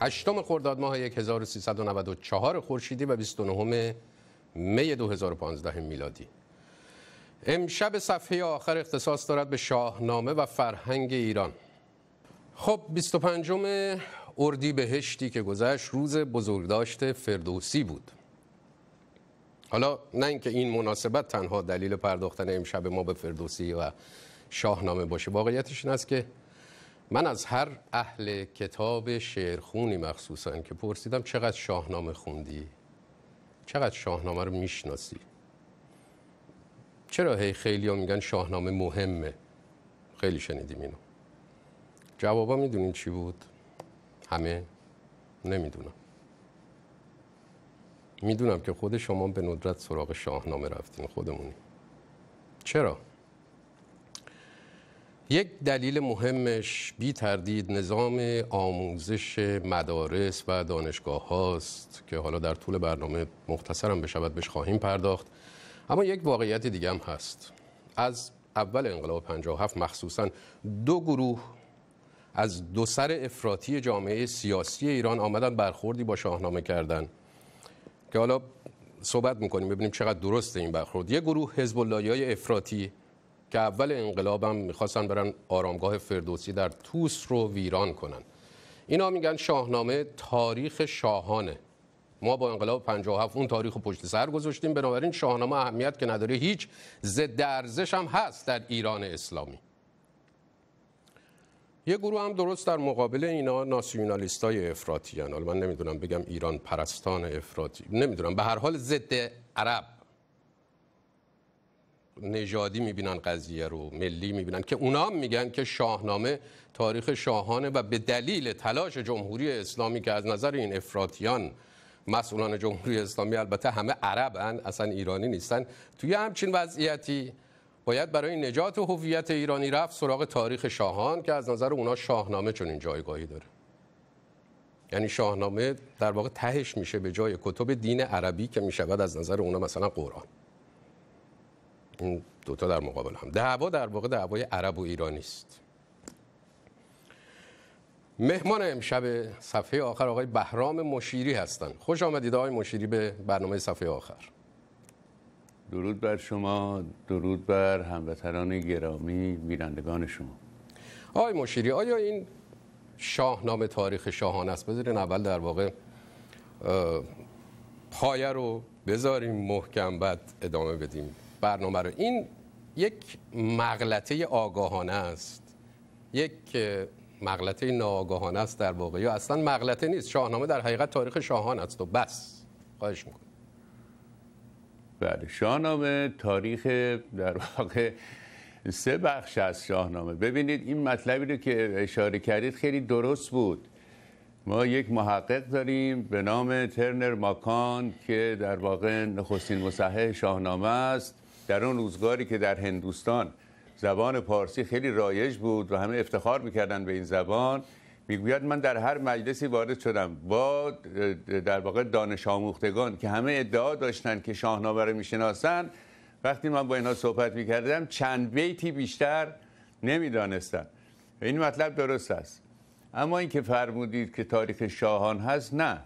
هشتم خرداد ماه 1394 خورشیدی و 29 می 2015 میلادی امشب صفحه آخر اختصاص دارد به شاهنامه و فرهنگ ایران خب 25 اردی بهشتی که گذشت روز بزرگداشت فردوسی بود حالا نه اینکه این مناسبت تنها دلیل پرداختن امشب ما به فردوسی و شاهنامه باشه واقعیتش این است که من از هر اهل کتاب شعرخونی مخصوصا که پرسیدم چقدر شاهنامه خوندی چقدر شاهنامه رو میشناسی چرا هی خیلی میگن شاهنامه مهمه خیلی شنیدیم اینو جوابا میدونین چی بود همه نمیدونم میدونم که خود شما به ندرت سراغ شاهنامه رفتین خودمونی چرا یک دلیل مهمش بی تردید نظام آموزش مدارس و دانشگاه هاست که حالا در طول برنامه مختصرم بشود بهش خواهیم پرداخت اما یک واقعیت دیگه هم هست از اول انقلاب 57 مخصوصا دو گروه از دو سر افراطی جامعه سیاسی ایران آمدن برخوردی با شاهنامه کردن که حالا صحبت میکنیم ببینیم چقدر درسته این برخورد یک گروه حزب های افراطی که اول انقلابم میخواستن برن آرامگاه فردوسی در توس رو ویران کنن اینا میگن شاهنامه تاریخ شاهانه ما با انقلاب 57 اون تاریخ رو پشت سر گذاشتیم بنابراین شاهنامه اهمیت که نداره هیچ ضد ارزش هم هست در ایران اسلامی یه گروه هم درست در مقابل اینا ناسیونالیست های افراتی من نمیدونم بگم ایران پرستان افراطی نمیدونم به هر حال ضد عرب نژادی میبینن قضیه رو ملی میبینن که اونا میگن که شاهنامه تاریخ شاهانه و به دلیل تلاش جمهوری اسلامی که از نظر این افراتیان مسئولان جمهوری اسلامی البته همه عرب اصلا ایرانی نیستن توی همچین وضعیتی باید برای نجات هویت ایرانی رفت سراغ تاریخ شاهان که از نظر اونا شاهنامه چون این جایگاهی داره یعنی شاهنامه در واقع تهش میشه به جای کتب دین عربی که میشود از نظر اونا مثلا قرآن این دوتا در مقابل هم دعوا در واقع دعوای عرب و ایرانی است مهمان امشب صفحه آخر آقای بهرام مشیری هستند خوش آمدید آقای مشیری به برنامه صفحه آخر درود بر شما درود بر هموطنان گرامی بینندگان شما آقای مشیری آیا این شاهنامه تاریخ شاهان است بذارین اول در واقع پایه رو بذاریم محکم بعد ادامه بدیم برنامه رو این یک مغلطه آگاهانه است یک مغلطه ناآگاهانه است در واقع یا اصلا مغلطه نیست شاهنامه در حقیقت تاریخ شاهان است و بس خواهش میکنم بله شاهنامه تاریخ در واقع سه بخش از شاهنامه ببینید این مطلبی رو که اشاره کردید خیلی درست بود ما یک محقق داریم به نام ترنر ماکان که در واقع نخستین مصحح شاهنامه است در اون روزگاری که در هندوستان زبان پارسی خیلی رایج بود و همه افتخار میکردن به این زبان میگوید من در هر مجلسی وارد شدم با در واقع دانش آموختگان که همه ادعا داشتند که شاهنامه رو میشناسن وقتی من با اینها صحبت میکردم چند بیتی بیشتر و این مطلب درست است اما اینکه فرمودید که تاریخ شاهان هست نه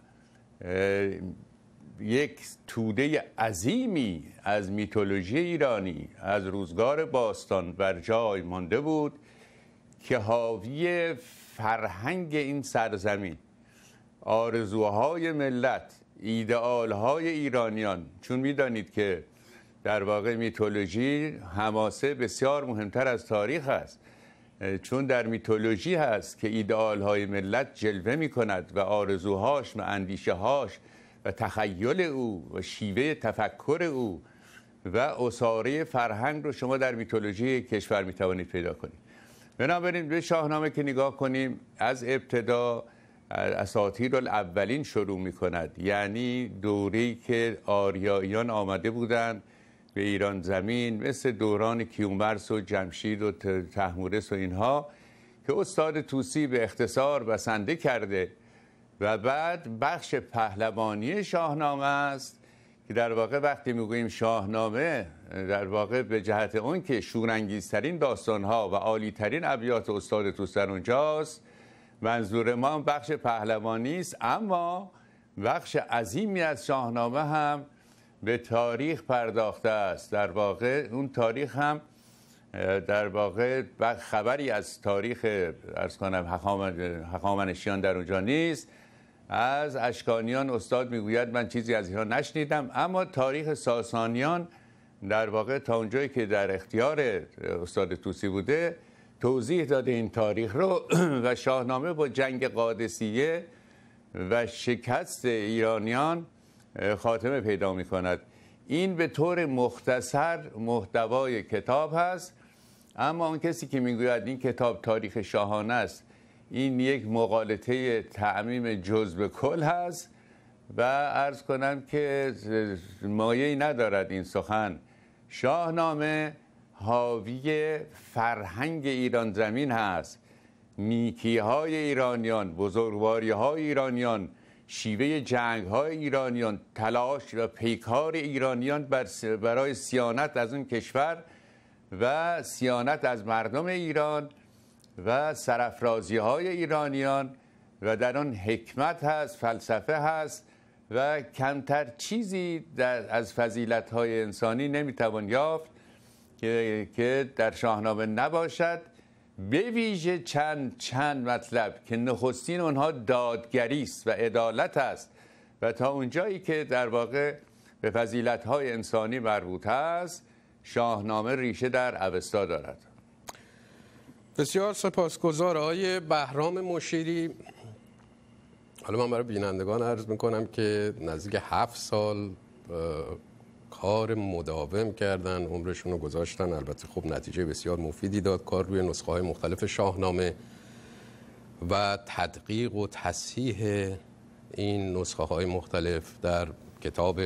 یک توده عظیمی از میتولوژی ایرانی از روزگار باستان بر جای مانده بود که حاوی فرهنگ این سرزمین آرزوهای ملت ایدئالهای ایرانیان چون میدانید که در واقع میتولوژی هماسه بسیار مهمتر از تاریخ است چون در میتولوژی هست که ایدئالهای ملت جلوه میکند و آرزوهاش و اندیشههاش و تخیل او و شیوه تفکر او و اصاره فرهنگ رو شما در میتولوژی کشور میتوانید پیدا کنید بنابراین به شاهنامه که نگاه کنیم از ابتدا اساطیر اولین شروع میکند یعنی دوری که آریاییان آمده بودند به ایران زمین مثل دوران کیومرس و جمشید و تحمورس و اینها که استاد توسی به اختصار بسنده کرده و بعد بخش پهلوانی شاهنامه است که در واقع وقتی میگوییم شاهنامه در واقع به جهت اون که شورانگیزترین داستانها و عالیترین ابیات استاد توستر اونجاست منظور ما بخش پهلوانی است اما بخش عظیمی از شاهنامه هم به تاریخ پرداخته است در واقع اون تاریخ هم در واقع خبری از تاریخ ارز کنم حقامنشیان در اونجا نیست از اشکانیان استاد میگوید من چیزی از اینها نشنیدم اما تاریخ ساسانیان در واقع تا اونجایی که در اختیار استاد توسی بوده توضیح داده این تاریخ رو و شاهنامه با جنگ قادسیه و شکست ایرانیان خاتمه پیدا می کند این به طور مختصر محتوای کتاب هست اما اون کسی که میگوید این کتاب تاریخ شاهانه است این یک مقالطه تعمیم جز به کل هست و ارز کنم که مایه ندارد این سخن شاهنامه حاوی فرهنگ ایران زمین هست نیکی های ایرانیان بزرگواری های ایرانیان شیوه جنگ های ایرانیان تلاش و پیکار ایرانیان برای سیانت از اون کشور و سیانت از مردم ایران و سرفرازی های ایرانیان و در آن حکمت هست فلسفه هست و کمتر چیزی در از فضیلت های انسانی نمیتوان یافت که در شاهنامه نباشد به ویژه چند چند مطلب که نخستین آنها دادگری است و عدالت است و تا اونجایی که در واقع به فضیلت های انسانی مربوط است شاهنامه ریشه در اوستا دارد بسیار سپاسگزار آقای بهرام مشیری حالا من برای بینندگان عرض میکنم که نزدیک هفت سال کار مداوم کردن عمرشون رو گذاشتن البته خب نتیجه بسیار مفیدی داد کار روی نسخه های مختلف شاهنامه و تدقیق و تصحیح این نسخه های مختلف در کتاب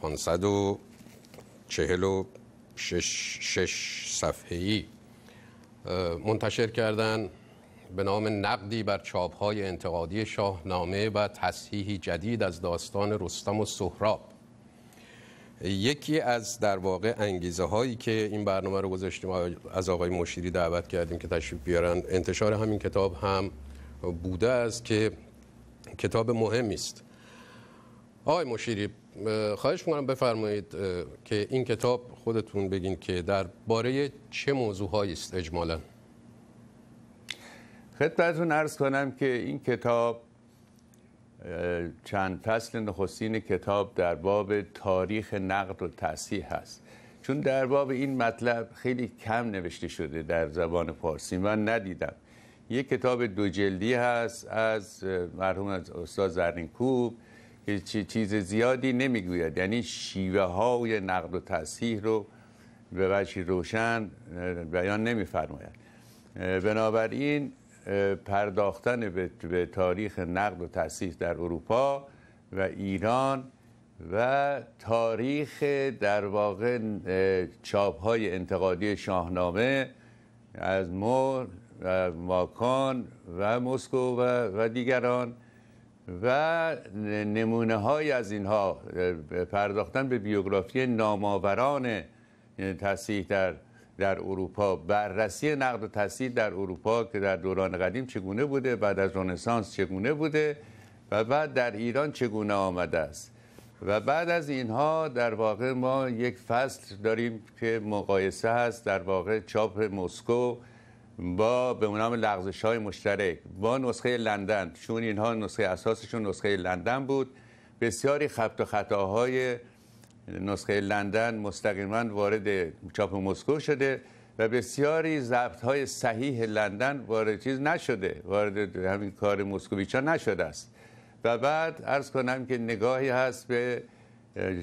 546 شش صفحه‌ای منتشر کردن به نام نقدی بر چاپهای انتقادی شاهنامه و تصحیحی جدید از داستان رستم و سهراب یکی از در واقع انگیزه هایی که این برنامه رو گذاشتیم از آقای مشیری دعوت کردیم که تشریف بیارن انتشار همین کتاب هم بوده است که کتاب مهمی است آقای مشیری خواهش میکنم بفرمایید که این کتاب خودتون بگین که درباره چه موضوع است اجمالا خدمتتون ارز کنم که این کتاب چند فصل نخستین کتاب در باب تاریخ نقد و تصحیح هست چون در باب این مطلب خیلی کم نوشته شده در زبان فارسی من ندیدم یک کتاب دو جلدی هست از مرحوم از استاد کوب چیز زیادی نمیگوید یعنی شیوه های نقد و تصحیح رو به وجه روشن بیان نمیفرماید بنابراین پرداختن به تاریخ نقد و تصحیح در اروپا و ایران و تاریخ در واقع چاپ های انتقادی شاهنامه از مور و ماکان و مسکو و دیگران و نمونه های از اینها پرداختن به بیوگرافی ناماوران تصحیح در در اروپا بررسی نقد و تصحیح در اروپا که در دوران قدیم چگونه بوده بعد از رنسانس چگونه بوده و بعد در ایران چگونه آمده است و بعد از اینها در واقع ما یک فصل داریم که مقایسه هست در واقع چاپ مسکو با به نام لغزش های مشترک با نسخه لندن چون اینها نسخه اساسشون نسخه لندن بود بسیاری خبت و خطاهای نسخه لندن مستقیما وارد چاپ مسکو شده و بسیاری ضبط های صحیح لندن وارد چیز نشده وارد همین کار مسکوویچا نشده است و بعد عرض کنم که نگاهی هست به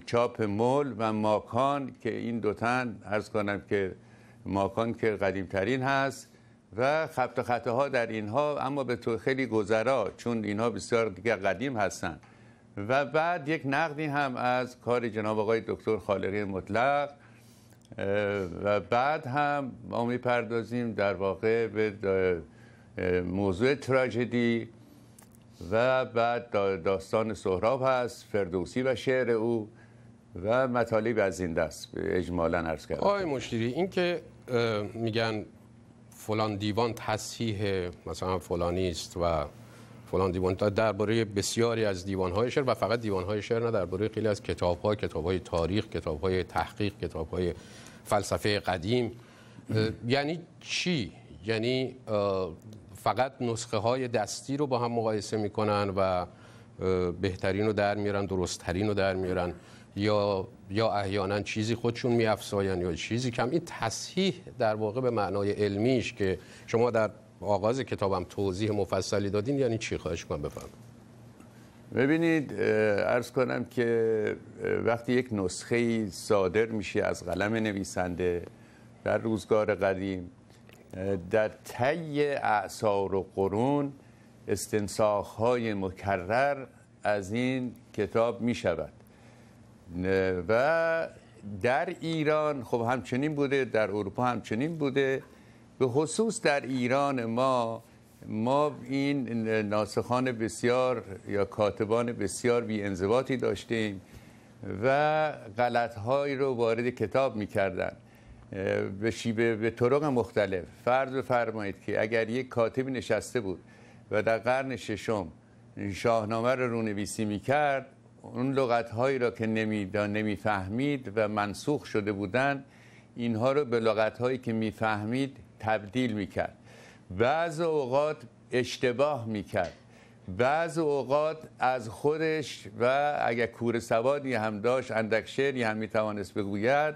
چاپ مول و ماکان که این دوتن عرض کنم که ماکان که قدیمترین هست و و خطه ها در اینها اما به تو خیلی گذرا چون اینها بسیار دیگه قدیم هستند و بعد یک نقدی هم از کار جناب آقای دکتر خالقی مطلق و بعد هم ما میپردازیم در واقع به موضوع تراجدی و بعد داستان سهراب هست فردوسی و شعر او و مطالب از این دست اجمالا عرض کردم آقای مشتری این که میگن فلان دیوان تصحیح مثلا فلانی است و فلان دیوان درباره بسیاری از دیوانهای شعر و فقط دیوانهای شعر نه درباره خیلی از کتابها کتابهای تاریخ کتاب‌های تحقیق کتاب‌های فلسفه قدیم یعنی چی یعنی فقط نسخه های دستی رو با هم مقایسه میکنن و بهترین رو در میارن درستترین رو در میارن یا یا احیانا چیزی خودشون میافزاین یا چیزی کم این تصحیح در واقع به معنای علمیش که شما در آغاز کتابم توضیح مفصلی دادین یعنی چی خواهش کنم ببینید ارز کنم که وقتی یک نسخه صادر میشه از قلم نویسنده در روزگار قدیم در طی اعصار و قرون استنساخ های مکرر از این کتاب می شود و در ایران خب همچنین بوده در اروپا همچنین بوده به خصوص در ایران ما ما این ناسخان بسیار یا کاتبان بسیار بی انضباطی داشتیم و غلطهایی رو وارد کتاب میکردن به شیبه به طرق مختلف فرض بفرمایید که اگر یک کاتبی نشسته بود و در قرن ششم شاهنامه رو رونویسی کرد اون لغت هایی را که نمیفهمید و منسوخ شده بودند اینها رو به لغت هایی که میفهمید تبدیل میکرد بعض اوقات اشتباه کرد بعض اوقات از خودش و اگر کور سوادی هم داشت اندک شعری هم توانست بگوید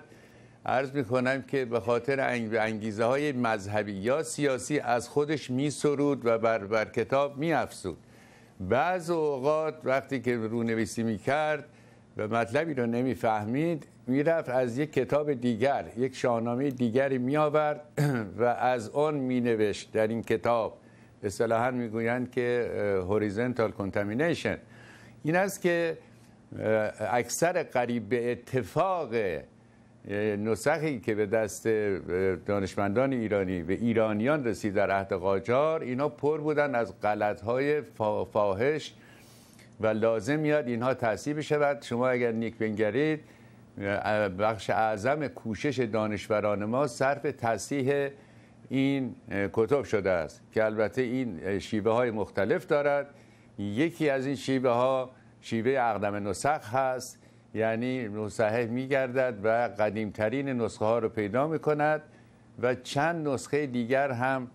عرض میکنم که به خاطر انگیزه های مذهبی یا سیاسی از خودش سرود و بر, بر کتاب میافزود بعض اوقات وقتی که رو رونویسی میکرد و مطلبی رو نمیفهمید میرفت از یک کتاب دیگر یک شاهنامه دیگری می آورد و از آن می نوشت در این کتاب می گویند که هوریزنتال کنتامینیشن این است که اکثر قریب به اتفاق نسخی که به دست دانشمندان ایرانی به ایرانیان رسید در عهد قاجار اینا پر بودن از غلطهای فاحش و لازم میاد اینها تصحیح بشود شما اگر نیک بنگرید بخش اعظم کوشش دانشوران ما صرف تصحیح این کتب شده است که البته این شیوه های مختلف دارد یکی از این شیوه ها شیوه اقدم نسخ هست یعنی مصحح میگردد و قدیمترین نسخه ها رو پیدا میکند و چند نسخه دیگر هم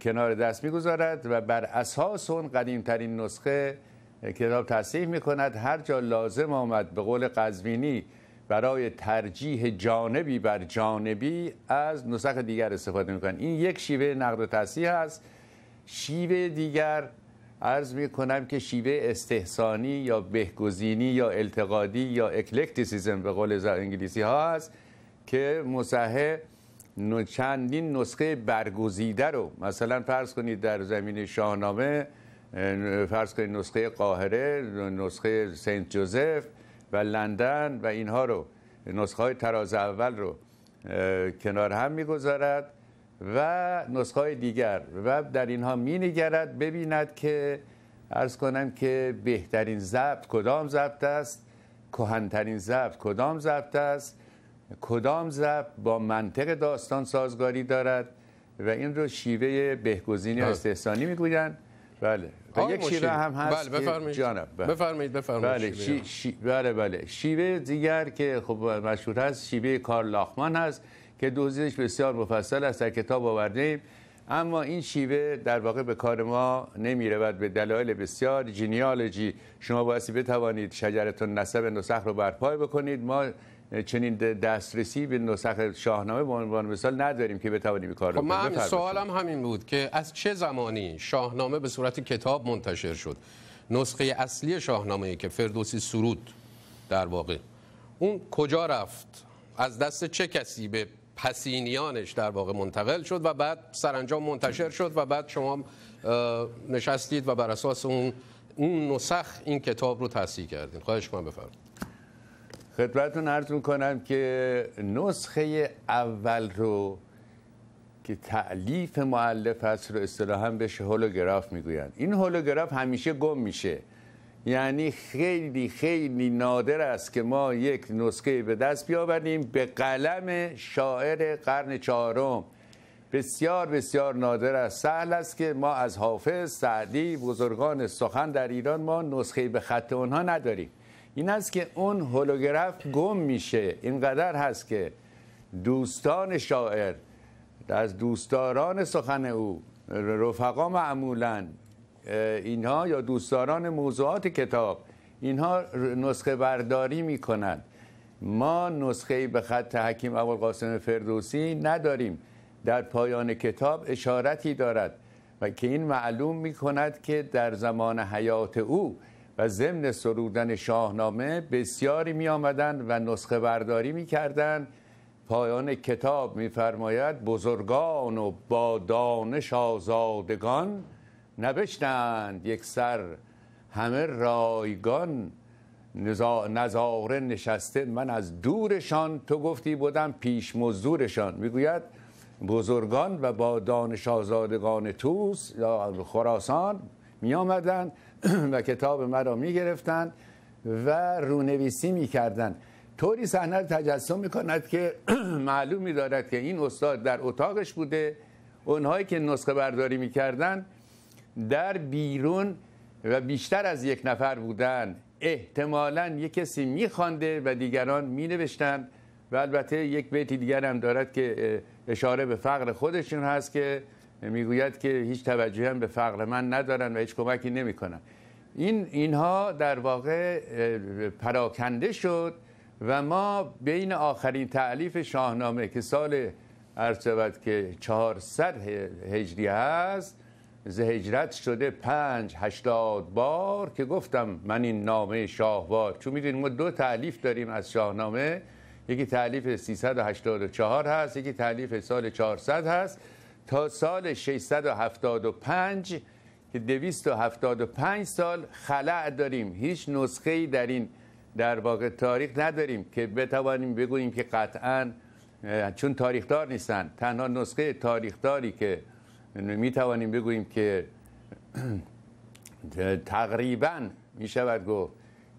کنار دست میگذارد و بر اساس اون قدیمترین نسخه کتاب تصحیح میکند هر جا لازم آمد به قول قزوینی برای ترجیح جانبی بر جانبی از نسخه دیگر استفاده میکنند این یک شیوه نقد و تصحیح است شیوه دیگر عرض می کنم که شیوه استحسانی یا بهگزینی یا التقادی یا اکلکتیسیزم به قول انگلیسی ها هست که مصحح چندین نسخه برگزیده رو مثلا فرض کنید در زمین شاهنامه فرض کنید نسخه قاهره نسخه سنت جوزف و لندن و اینها رو نسخه های تراز اول رو کنار هم میگذارد و نسخه های دیگر و در اینها می نگرد ببیند که ارز کنم که بهترین ضبط کدام ضبط است کهنترین ضبط کدام ضبط است کدام ضبط با منطق داستان سازگاری دارد و این رو شیوه بهگزینی و بله. استحسانی میگویند بله و یک شیوه هم هست بله بفرمایید جانب بله. بفرمایید بله شیوه شی... بله بله شیوه دیگر که خب مشهور هست شیوه کارلاخمان لاخمان هست که دوزیدش بسیار مفصل است در کتاب آورده ایم اما این شیوه در واقع به کار ما رود به دلایل بسیار جینیالوجی شما بایستی بتوانید شجرتون نسب نسخ رو برپای بکنید ما چنین دسترسی به نسخ شاهنامه به عنوان مثال نداریم که بتوانیم کار رو خب من سوالم همین بود که از چه زمانی شاهنامه به صورت کتاب منتشر شد نسخه اصلی شاهنامه ای که فردوسی سرود در واقع اون کجا رفت از دست چه کسی به پسینیانش در واقع منتقل شد و بعد سرانجام منتشر شد و بعد شما نشستید و بر اساس اون اون نسخ این کتاب رو تصحیح کردین خواهش من بفرمایید خدمتتون عرض میکنم که نسخه اول رو که تعلیف معلف است رو اصطلاحا بهش هولوگراف میگویند این هولوگراف همیشه گم میشه یعنی خیلی خیلی نادر است که ما یک نسخه به دست بیاوریم به قلم شاعر قرن چهارم بسیار بسیار نادر است سهل است که ما از حافظ سعدی بزرگان سخن در ایران ما نسخه به خط اونها نداریم این است که اون هولوگراف گم میشه اینقدر هست که دوستان شاعر از دوستداران سخن او رفقا معمولا اینها یا دوستداران موضوعات کتاب اینها نسخه برداری کنند ما نسخه به خط حکیم قاسم فردوسی نداریم در پایان کتاب اشارتی دارد و که این معلوم می کند که در زمان حیات او و ضمن سرودن شاهنامه بسیاری می آمدن و نسخه برداری می کردن. پایان کتاب فرماید بزرگان و با دانش آزادگان نبشتند یک سر همه رایگان نظاره نشسته من از دورشان تو گفتی بودم پیش مزدورشان میگوید بزرگان و با دانش آزادگان توس یا خراسان می آمدن و کتاب مرا می گرفتن و رونویسی می کردن طوری صحنه تجسم می کند که معلوم می دارد که این استاد در اتاقش بوده اونهایی که نسخه برداری می در بیرون و بیشتر از یک نفر بودن احتمالا یک کسی میخوانده و دیگران مینوشتند و البته یک بیتی دیگر هم دارد که اشاره به فقر خودشون هست که میگوید که هیچ توجه هم به فقر من ندارن و هیچ کمکی نمیکنن این اینها در واقع پراکنده شد و ما بین آخرین تعلیف شاهنامه که سال عرض شود که 400 هجری هست زهجرت شده پنج هشتاد بار که گفتم من این نامه شاهوار چون میدونیم ما دو تعلیف داریم از شاهنامه یکی تعلیف 384 هست یکی تعلیف سال 400 هست تا سال 675 که 275 سال خلع داریم هیچ نسخه ای در این در واقع تاریخ نداریم که بتوانیم بگوییم که قطعا چون تاریخدار نیستن تنها نسخه تاریخداری که می توانیم بگوییم که تقریبا می شود گفت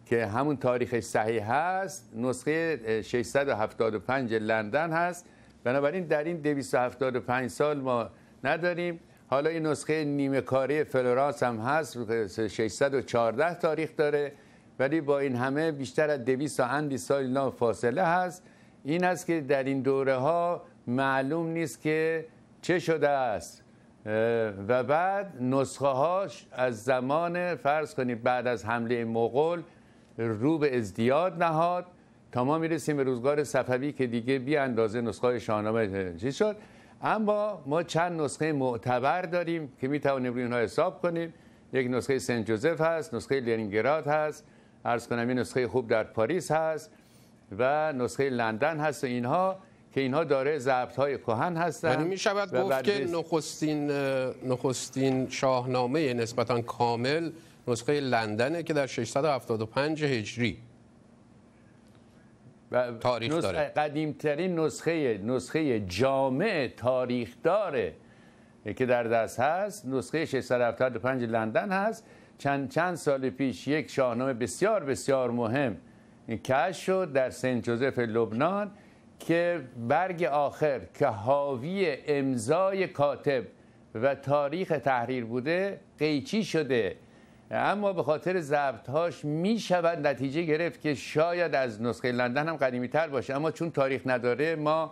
که همون تاریخ صحیح هست نسخه 675 لندن هست بنابراین در این 275 سال ما نداریم حالا این نسخه نیمه کاری فلورانس هم هست 614 تاریخ داره ولی با این همه بیشتر از 200 اندی سال اینا فاصله هست این است که در این دوره ها معلوم نیست که چه شده است و بعد نسخه هاش از زمان فرض کنید بعد از حمله مغول رو به ازدیاد نهاد تا ما میرسیم به روزگار صفوی که دیگه بی اندازه نسخه شاهنامه چی شد اما ما چند نسخه معتبر داریم که میتوانیم روی اونها حساب کنیم یک نسخه سنت جوزف هست نسخه لنینگراد هست عرض کنم این نسخه خوب در پاریس هست و نسخه لندن هست و اینها که اینها داره ضبط های کهن هستن یعنی می شود گفت که نخستین نخستین شاهنامه یعنی نسبتا کامل نسخه لندنه که در 675 هجری و تاریخ نسخه داره قدیمترین نسخه نسخه جامع تاریخ داره که در دست هست نسخه 675 لندن هست چند چند سال پیش یک شاهنامه بسیار بسیار مهم کشف شد در سنت جوزف لبنان که برگ آخر که حاوی امضای کاتب و تاریخ تحریر بوده قیچی شده اما به خاطر ضبطهاش می شود نتیجه گرفت که شاید از نسخه لندن هم قدیمی تر باشه اما چون تاریخ نداره ما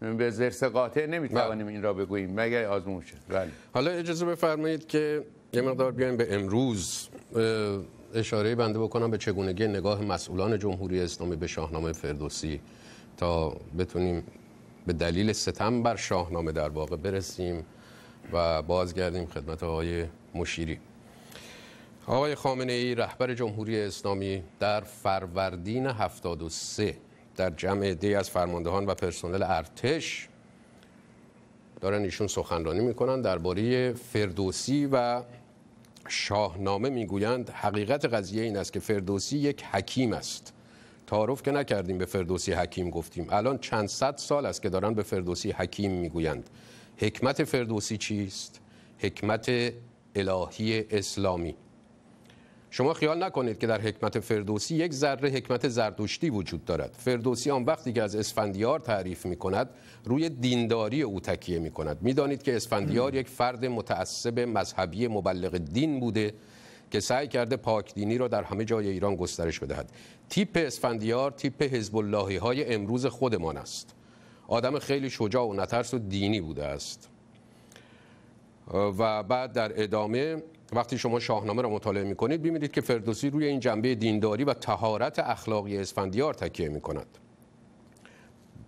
به زرس قاطع نمیتوانیم این را بگوییم مگر آزمون شد بله. حالا اجازه بفرمایید که یه مقدار بیایم به امروز اشاره بنده بکنم به چگونگی نگاه مسئولان جمهوری اسلامی به شاهنامه فردوسی تا بتونیم به دلیل ستم بر شاهنامه در واقع برسیم و بازگردیم خدمت آقای مشیری آقای خامنه ای رهبر جمهوری اسلامی در فروردین 73 در جمع دی از فرماندهان و پرسنل ارتش دارن ایشون سخنرانی میکنن درباره فردوسی و شاهنامه میگویند حقیقت قضیه این است که فردوسی یک حکیم است تعارف که نکردیم به فردوسی حکیم گفتیم الان چند صد سال است که دارن به فردوسی حکیم میگویند حکمت فردوسی چیست حکمت الهی اسلامی شما خیال نکنید که در حکمت فردوسی یک ذره حکمت زردوشتی وجود دارد فردوسی آن وقتی که از اسفندیار تعریف می کند روی دینداری او تکیه می کند میدانید که اسفندیار یک فرد متعصب مذهبی مبلغ دین بوده که سعی کرده پاکدینی را در همه جای ایران گسترش بدهد تیپ اسفندیار تیپ حزب های امروز خودمان است آدم خیلی شجاع و نترس و دینی بوده است و بعد در ادامه وقتی شما شاهنامه را مطالعه می کنید که فردوسی روی این جنبه دینداری و تهارت اخلاقی اسفندیار تکیه می کند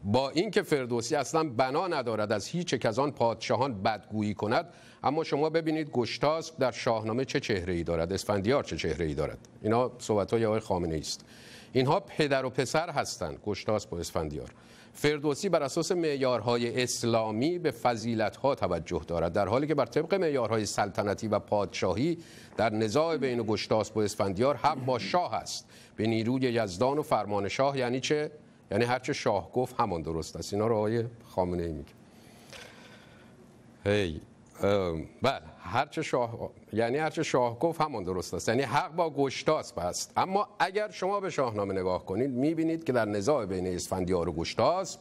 با اینکه فردوسی اصلا بنا ندارد از هیچ از آن پادشاهان بدگویی کند اما شما ببینید گشتاز در شاهنامه چه چهره ای دارد اسفندیار چه چهره ای دارد اینا صحبت های آقای خامنه است اینها پدر و پسر هستند گشتاس و اسفندیار فردوسی بر اساس معیارهای اسلامی به فضیلت ها توجه دارد در حالی که بر طبق معیارهای سلطنتی و پادشاهی در نزاع بین گشتاسب و اسفندیار هم با شاه است به نیروی یزدان و فرمان شاه یعنی چه یعنی هرچه شاه گفت همان درست است اینا رو آقای خامنه ای میگه هی بله هرچه شاه یعنی هرچه شاه گفت همون درست است یعنی حق با گشتاس است اما اگر شما به شاهنامه نگاه کنید میبینید که در نزاع بین اسفندیار و گشتاسب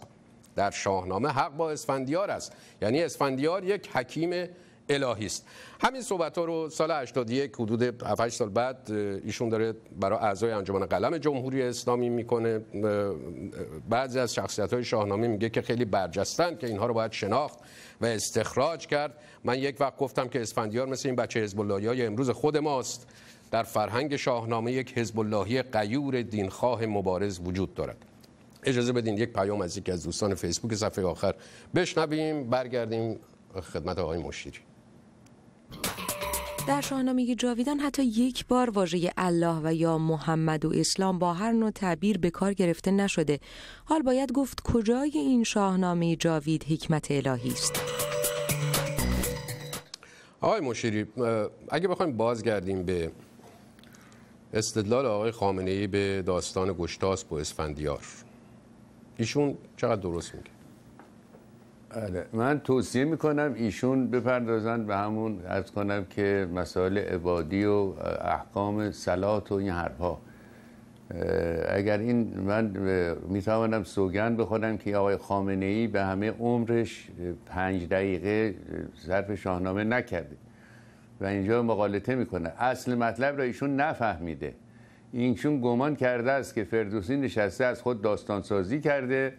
در شاهنامه حق با اسفندیار است یعنی اسفندیار یک حکیم الهی است همین صحبت ها رو سال 81 حدود 7 سال بعد ایشون داره برای اعضای انجمن قلم جمهوری اسلامی میکنه بعضی از شخصیت های شاهنامه میگه که خیلی برجستن که اینها رو باید شناخت و استخراج کرد من یک وقت گفتم که اسفندیار مثل این بچه حزب یا امروز خود ماست در فرهنگ شاهنامه یک حزب اللهی قیور دینخواه مبارز وجود دارد اجازه بدین یک پیام از یکی از دوستان فیسبوک صفحه آخر بشنویم برگردیم خدمت آقای مشیری در شاهنامه جاویدان حتی یک بار واژه الله و یا محمد و اسلام با هر نوع تعبیر به کار گرفته نشده حال باید گفت کجای این شاهنامه جاوید حکمت الهی است آقای مشیری اگه بخوایم بازگردیم به استدلال آقای خامنه ای به داستان گشتاس با اسفندیار ایشون چقدر درست میگه آره. من توصیه میکنم ایشون بپردازند به همون ارز کنم که مسائل عبادی و احکام سلات و این حرفها اگر این من میتوانم سوگند بخورم که آقای خامنه ای به همه عمرش پنج دقیقه ظرف شاهنامه نکرده و اینجا مقالطه میکنه اصل مطلب را ایشون نفهمیده اینشون گمان کرده است که فردوسی نشسته از خود داستانسازی کرده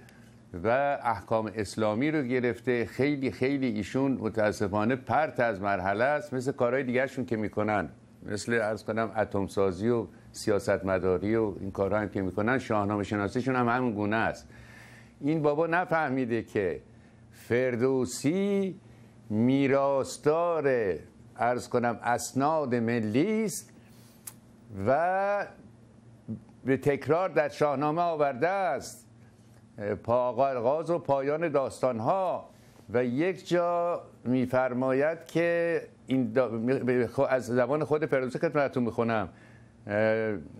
و احکام اسلامی رو گرفته خیلی خیلی ایشون متاسفانه پرت از مرحله است مثل کارهای دیگرشون که میکنن مثل ارز کنم اتمسازی و سیاست مداری و این کارها هم که میکنن شاهنامه شناسیشون هم همون گونه است این بابا نفهمیده که فردوسی میراستار ارز کنم اسناد ملی است و به تکرار در شاهنامه آورده است آغاز و پایان داستان ها و یک جا میفرماید که این از زبان خود فردوسی خدمتتون میخونم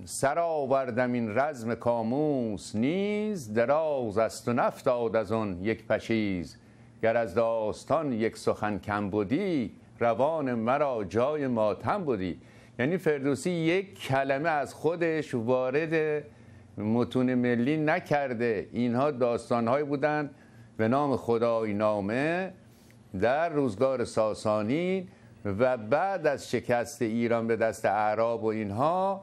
سر آوردم این رزم کاموس نیز دراز است و نفتاد از آن یک پشیز گر از داستان یک سخن کم بودی روان مرا جای ماتم بودی یعنی فردوسی یک کلمه از خودش وارد متون ملی نکرده اینها داستانهایی بودند به نام خدای نامه در روزگار ساسانی و بعد از شکست ایران به دست اعراب و اینها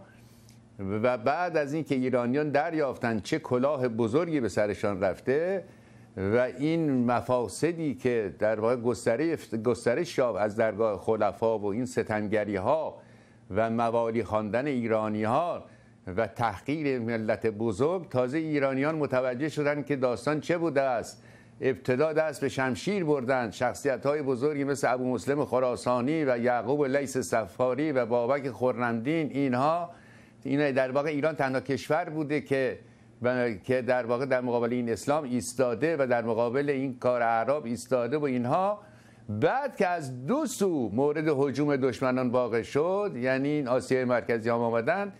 و بعد از اینکه ایرانیان دریافتند چه کلاه بزرگی به سرشان رفته و این مفاسدی که در واقع گستره گسترش از درگاه خلفا و این ستمگری ها و موالی خواندن ایرانی ها و تحقیر ملت بزرگ تازه ایرانیان متوجه شدند که داستان چه بوده است ابتدا دست به شمشیر بردند شخصیت های بزرگی مثل ابو مسلم خراسانی و یعقوب لیس سفاری و بابک خورنمدین اینها این در واقع ایران تنها کشور بوده که که در واقع در مقابل این اسلام ایستاده و در مقابل این کار عرب ایستاده و اینها بعد که از دو سو مورد حجوم دشمنان واقع شد یعنی این آسیای مرکزی هم آمدن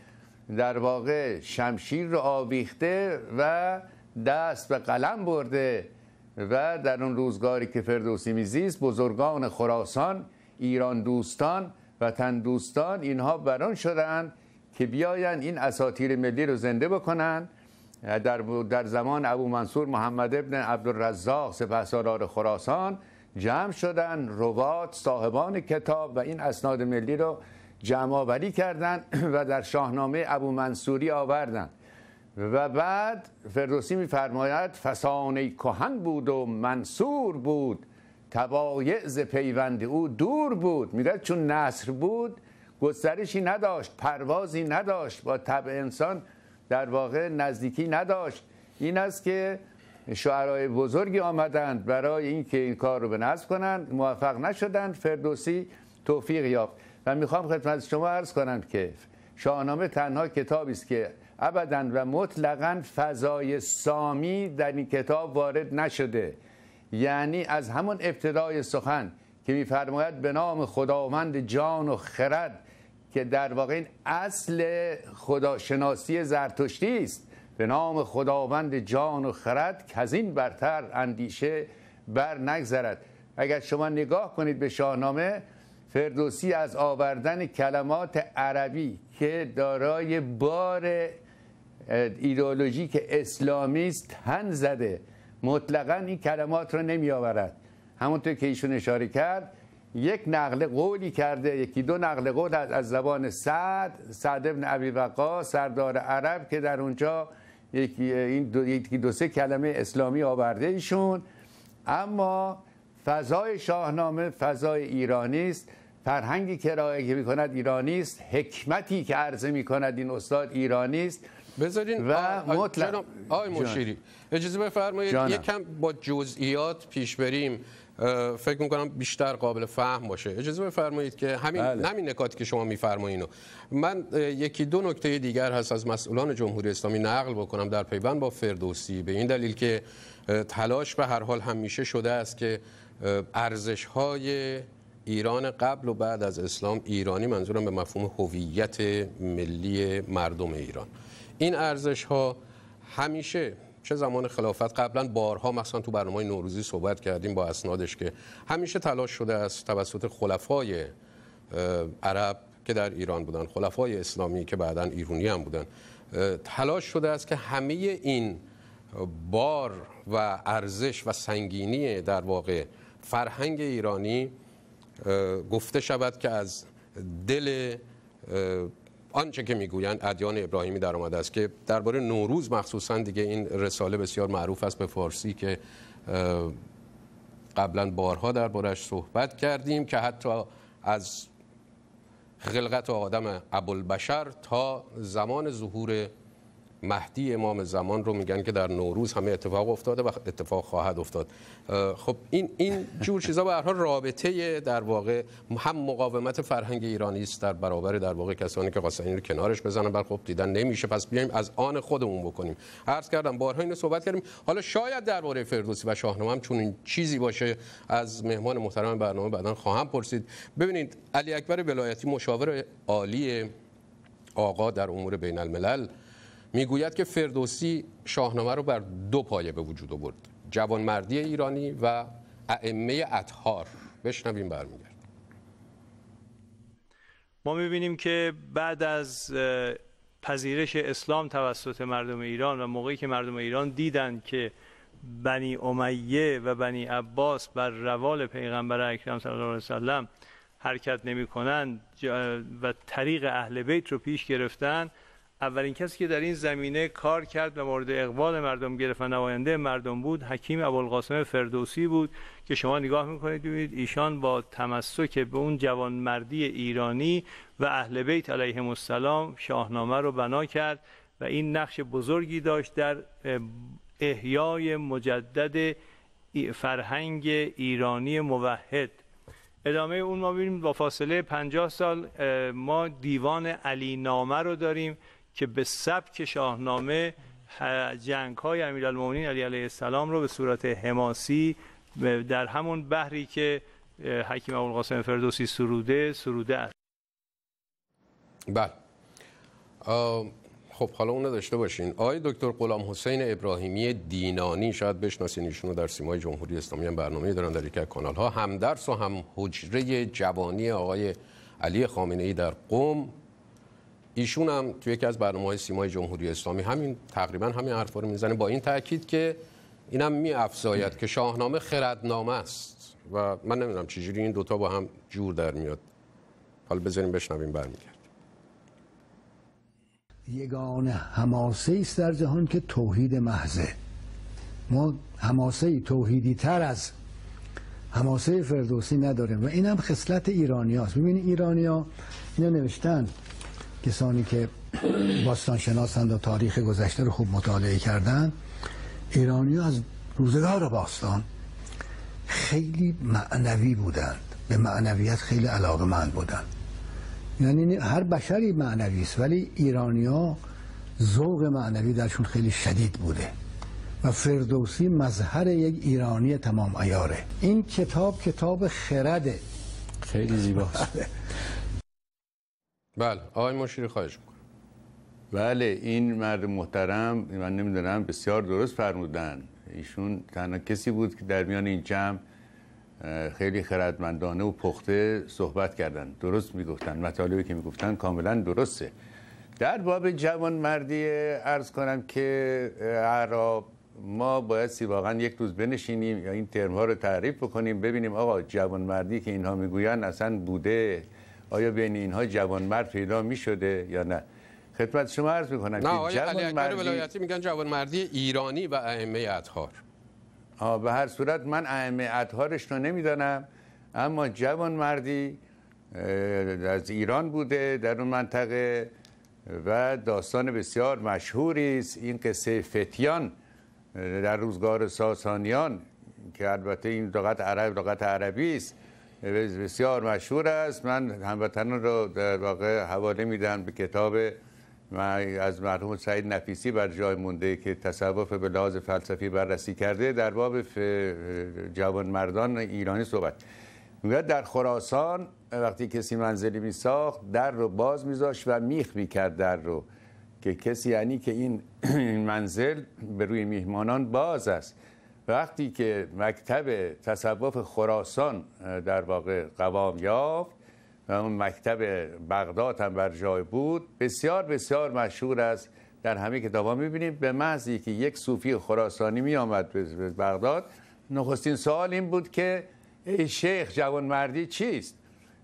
در واقع شمشیر رو آویخته و دست به قلم برده و در اون روزگاری که فردوسی میزیست بزرگان خراسان ایران دوستان وطن دوستان اینها بران شدند که بیاین این اساتیر ملی رو زنده بکنن در, در زمان ابو منصور محمد ابن عبدالرزاق سپهسالار خراسان جمع شدن روات صاحبان کتاب و این اسناد ملی رو جمع آوری کردند و در شاهنامه ابو منصوری آوردند و بعد فردوسی میفرماید فسانه کهن بود و منصور بود تبایع ز پیوند او دور بود میگه چون نصر بود گسترشی نداشت پروازی نداشت با طبع انسان در واقع نزدیکی نداشت این است که شعرهای بزرگی آمدند برای اینکه این کار رو به نصب کنند موفق نشدند فردوسی توفیق یافت و میخوام خدمت شما عرض کنم که شاهنامه تنها کتابی است که ابدا و مطلقا فضای سامی در این کتاب وارد نشده یعنی از همون ابتدای سخن که میفرماید به نام خداوند جان و خرد که در واقع این اصل خداشناسی زرتشتی است به نام خداوند جان و خرد که از این برتر اندیشه بر نگذرد اگر شما نگاه کنید به شاهنامه فردوسی از آوردن کلمات عربی که دارای بار ایدئولوژیک اسلامی است تن زده مطلقا این کلمات را نمی آورد همونطور که ایشون اشاره کرد یک نقل قولی کرده یکی دو نقل قول از زبان سعد سعد ابن ابی وقا سردار عرب که در اونجا یکی این دو, دو سه کلمه اسلامی آورده ایشون اما فضای شاهنامه فضای ایرانی است فرهنگی که می میکند ایرانی است حکمتی که عرضه میکند این استاد ایرانی است بذارین و آه مطلق مشیری اجازه بفرمایید یک کم با جزئیات پیش بریم فکر میکنم بیشتر قابل فهم باشه اجازه بفرمایید که همین بله. نکاتی که شما میفرمایید من یکی دو نکته دیگر هست از مسئولان جمهوری اسلامی نقل بکنم در پیوند با فردوسی به این دلیل که تلاش به هر حال همیشه شده است که ارزش های ایران قبل و بعد از اسلام ایرانی منظورم به مفهوم هویت ملی مردم ایران این ارزش ها همیشه چه زمان خلافت قبلا بارها مثلا تو برنامه نوروزی صحبت کردیم با اسنادش که همیشه تلاش شده است توسط خلفای عرب که در ایران بودن خلفای اسلامی که بعدا ایرانی هم بودن تلاش شده است که همه این بار و ارزش و سنگینی در واقع فرهنگ ایرانی گفته شود که از دل آنچه که میگویند ادیان ابراهیمی در آمده است که درباره نوروز مخصوصا دیگه این رساله بسیار معروف است به فارسی که قبلا بارها دربارش صحبت کردیم که حتی از خلقت آدم ابوالبشر تا زمان ظهور مهدی امام زمان رو میگن که در نوروز همه اتفاق افتاده و اتفاق خواهد افتاد خب این این جور چیزا به هر حال رابطه در واقع هم مقاومت فرهنگ ایرانی است در برابر در واقع کسانی که این رو کنارش بزنن بر خب دیدن نمیشه پس بیایم از آن خودمون بکنیم عرض کردم بارها اینو صحبت کردیم حالا شاید درباره فردوسی و شاهنامه هم چون این چیزی باشه از مهمان محترم برنامه بعدا خواهم پرسید ببینید علی اکبر ولایتی مشاور عالی آقا در امور بین الملل میگوید که فردوسی شاهنامه رو بر دو پایه به وجود آورد جوانمردی ایرانی و ائمه اطهار بشنویم برمیگرد ما میبینیم که بعد از پذیرش اسلام توسط مردم ایران و موقعی که مردم ایران دیدن که بنی امیه و بنی عباس بر روال پیغمبر اکرم صلی الله علیه وسلم حرکت نمی و طریق اهل بیت رو پیش گرفتن اولین کسی که در این زمینه کار کرد و مورد اقبال مردم گرفت و نماینده مردم بود حکیم ابوالقاسم فردوسی بود که شما نگاه میکنید ببینید ایشان با تمسک به اون جوانمردی ایرانی و اهل بیت علیهم السلام شاهنامه رو بنا کرد و این نقش بزرگی داشت در احیای مجدد فرهنگ ایرانی موحد ادامه اون ما ببینیم با فاصله 50 سال ما دیوان علی نامه رو داریم که به سبک شاهنامه جنگ های امیر علی علیه السلام رو به صورت حماسی در همون بحری که حکیم ابوالقاسم فردوسی سروده سروده است بله خب حالا اون داشته باشین آقای دکتر قلام حسین ابراهیمی دینانی شاید بشناسین ایشون در سیمای جمهوری اسلامی هم برنامه دارن در یک کانال ها هم درس و هم حجره جوانی آقای علی خامنه ای در قم ایشون هم توی یکی از برنامه های سیمای جمهوری اسلامی همین تقریبا همین حرفا رو میزنه با این تاکید که اینم می افزاید که شاهنامه خردنامه است و من نمیدونم چجوری این دوتا با هم جور در میاد حالا بذاریم بشنویم برمیگرد یگان هماسه است در جهان که توحید محضه ما هماسه توحیدی تر از هماسه فردوسی نداریم و اینم خصلت ایرانی هاست ببینید ایرانی ها نوشتن کسانی که باستان شناسند و تاریخ گذشته رو خوب مطالعه کردن ایرانی از روزگار باستان خیلی معنوی بودند به معنویت خیلی علاقه مند بودند یعنی هر بشری معنوی است ولی ها ذوق معنوی درشون خیلی شدید بوده و فردوسی مظهر یک ایرانی تمام ایاره این کتاب کتاب خرده خیلی زیباست بله آقای مشیری خواهش میکنم بله این مرد محترم من نمیدونم بسیار درست فرمودن ایشون تنها کسی بود که در میان این جمع خیلی خردمندانه و پخته صحبت کردن درست میگفتن مطالبی که میگفتن کاملا درسته در باب جوان مردی ارز کنم که عرب ما سی واقعا یک روز بنشینیم یا این ترم ها رو تعریف بکنیم ببینیم آقا جوان مردی که اینها میگویند اصلا بوده آیا بین اینها جوانمرد پیدا می شده یا نه خدمت شما عرض می کنم نه آقای علی ولایتی میگن جوانمردی ایرانی و ائمه اطهار آه به هر صورت من ائمه اطهارش رو نمیدانم اما جوانمردی از ایران بوده در اون منطقه و داستان بسیار مشهوری است این قصه فتیان در روزگار ساسانیان که البته این لغت عرب دقت عربی است بسیار مشهور است من هموطنان رو در واقع حواله میدم به کتاب از مرحوم سعید نفیسی بر جای مونده که تصوف به لحاظ فلسفی بررسی کرده در باب مردان ایرانی صحبت میگه در خراسان وقتی کسی منزلی می ساخت در رو باز میذاشت و میخ میکرد در رو که کسی یعنی که این منزل به روی میهمانان باز است وقتی که مکتب تصوف خراسان در واقع قوام یافت و اون مکتب بغداد هم بر جای بود بسیار بسیار مشهور است در همه کتاب ها میبینیم به محضی که یک صوفی خراسانی میامد به بغداد نخستین سوال این بود که ای شیخ مردی چیست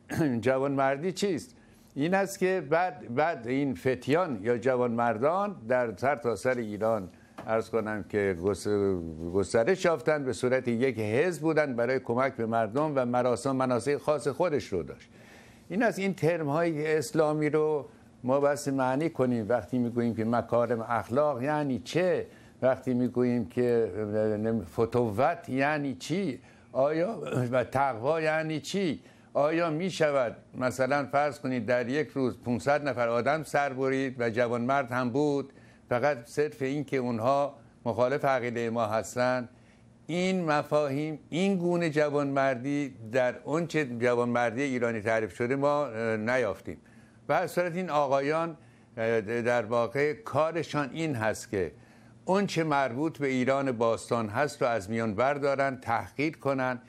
جوان مردی چیست این است که بعد بعد این فتیان یا مردان در سر تا سر ایران ارز کنم که گسترش یافتن به صورت یک حزب بودن برای کمک به مردم و مراسم مناسه خاص خودش رو داشت این از این ترم های اسلامی رو ما بس معنی کنیم وقتی میگوییم که مکارم اخلاق یعنی چه وقتی میگوییم که فتووت یعنی چی آیا و تقوا یعنی چی آیا می شود مثلا فرض کنید در یک روز 500 نفر آدم سر برید و جوان مرد هم بود فقط صرف این که اونها مخالف عقیده ما هستند این مفاهیم این گونه جوانمردی در اون چه جوانمردی ایرانی تعریف شده ما نیافتیم و از صورت این آقایان در واقع کارشان این هست که اون چه مربوط به ایران باستان هست رو از میان بردارن تحقیر کنن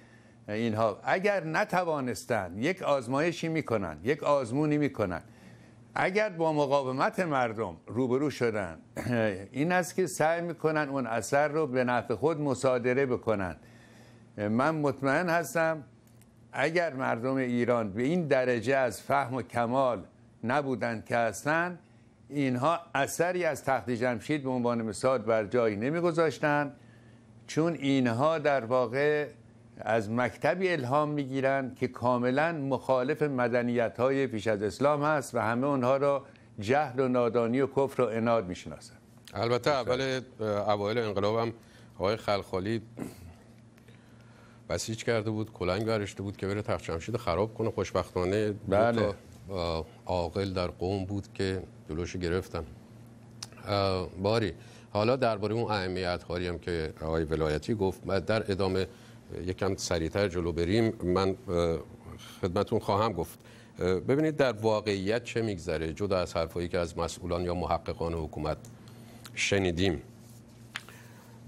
اینها اگر نتوانستند یک آزمایشی میکنن یک آزمونی میکنن اگر با مقاومت مردم روبرو شدن این است که سعی میکنن اون اثر رو به نفع خود مصادره بکنن من مطمئن هستم اگر مردم ایران به این درجه از فهم و کمال نبودند که هستند اینها اثری از تخت جمشید به عنوان مثال بر جایی نمیگذاشتند چون اینها در واقع از مکتبی الهام میگیرند که کاملا مخالف مدنیت های پیش از اسلام هست و همه اونها را جهل و نادانی و کفر و اناد میشناسند البته اول اوایل انقلاب هم آقای خلخالی بسیج کرده بود کلنگ برشته بود که بره تخت خراب کنه خوشبختانه بله عاقل در قوم بود که جلوش گرفتن باری حالا درباره اون اهمیت هم که آقای ولایتی گفت در ادامه یکم سریعتر جلو بریم من خدمتون خواهم گفت ببینید در واقعیت چه میگذره جدا از حرفایی که از مسئولان یا محققان حکومت شنیدیم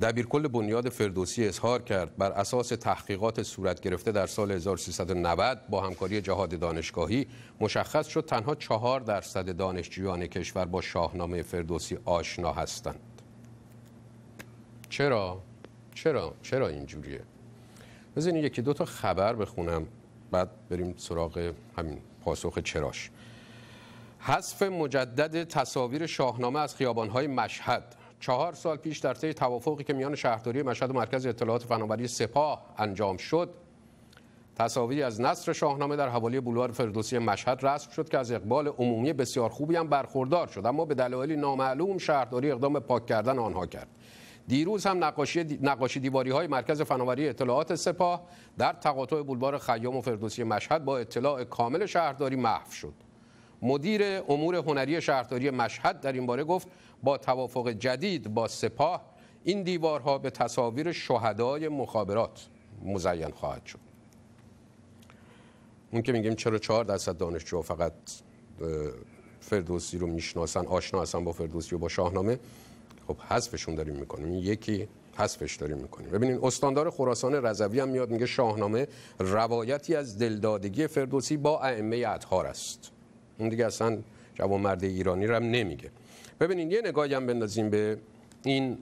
دبیر کل بنیاد فردوسی اظهار کرد بر اساس تحقیقات صورت گرفته در سال 1390 با همکاری جهاد دانشگاهی مشخص شد تنها چهار درصد دانشجویان کشور با شاهنامه فردوسی آشنا هستند چرا؟ چرا؟ چرا اینجوریه؟ بزنین یکی دو تا خبر بخونم بعد بریم سراغ همین پاسخ چراش حذف مجدد تصاویر شاهنامه از خیابانهای مشهد چهار سال پیش در طی توافقی که میان شهرداری مشهد و مرکز اطلاعات فناوری سپاه انجام شد تصاویری از نصر شاهنامه در حوالی بولوار فردوسی مشهد رسم شد که از اقبال عمومی بسیار خوبی هم برخوردار شد اما به دلایلی نامعلوم شهرداری اقدام پاک کردن آنها کرد دیروز هم نقاشی نقاشی دیواری های مرکز فناوری اطلاعات سپاه در تقاطع بولوار خیام و فردوسی مشهد با اطلاع کامل شهرداری محو شد مدیر امور هنری شهرداری مشهد در این باره گفت با توافق جدید با سپاه این دیوارها به تصاویر شهدای مخابرات مزین خواهد شد اون که میگیم چرا چهار درصد دانشجو فقط فردوسی رو میشناسن آشنا هستن با فردوسی و با شاهنامه خب حذفشون داریم میکنیم یکی حذفش داریم میکنیم ببینین استاندار خراسان رضوی هم میاد میگه شاهنامه روایتی از دلدادگی فردوسی با ائمه اطهار است اون دیگه اصلا مرد ایرانی رو هم نمیگه ببینین یه نگاهی هم بندازیم به این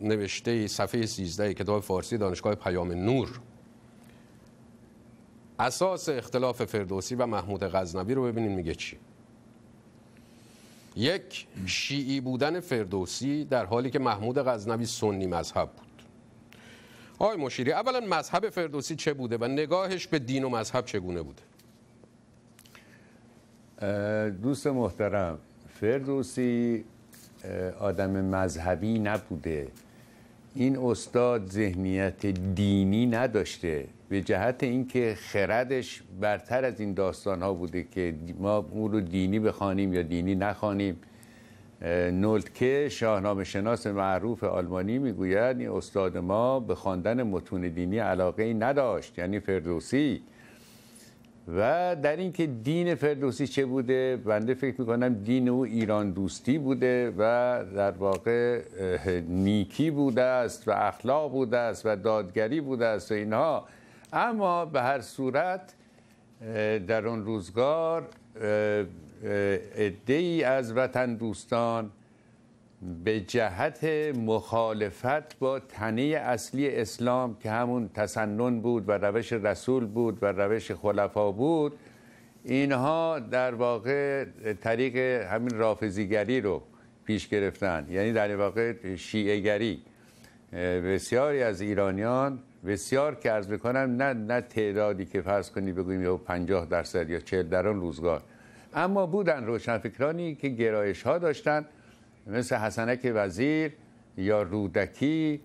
نوشته صفحه 13 کتاب فارسی دانشگاه پیام نور اساس اختلاف فردوسی و محمود غزنوی رو ببینین میگه چی یک شیعی بودن فردوسی در حالی که محمود غزنوی سنی مذهب بود آقای مشیری اولا مذهب فردوسی چه بوده و نگاهش به دین و مذهب چگونه بوده دوست محترم فردوسی آدم مذهبی نبوده این استاد ذهنیت دینی نداشته به جهت اینکه خردش برتر از این داستان ها بوده که ما او رو دینی بخوانیم یا دینی نخوانیم نولتکه شاهنامه شناس معروف آلمانی میگوید این استاد ما به خواندن متون دینی علاقه ای نداشت یعنی فردوسی و در اینکه دین فردوسی چه بوده بنده فکر میکنم دین او ایران دوستی بوده و در واقع نیکی بوده است و اخلاق بوده است و دادگری بوده است و اینها اما به هر صورت در اون روزگار ای از وطن دوستان به جهت مخالفت با تنه اصلی اسلام که همون تسنن بود و روش رسول بود و روش خلفا بود اینها در واقع طریق همین رافزیگری رو پیش گرفتن یعنی در واقع شیعه گری بسیاری از ایرانیان بسیار که عرض میکنم نه نه تعدادی که فرض کنی بگویم یا 50 درصد یا 40 در آن روزگار اما بودن روشنفکرانی که گرایش ها داشتن مثل حسنک وزیر یا رودکی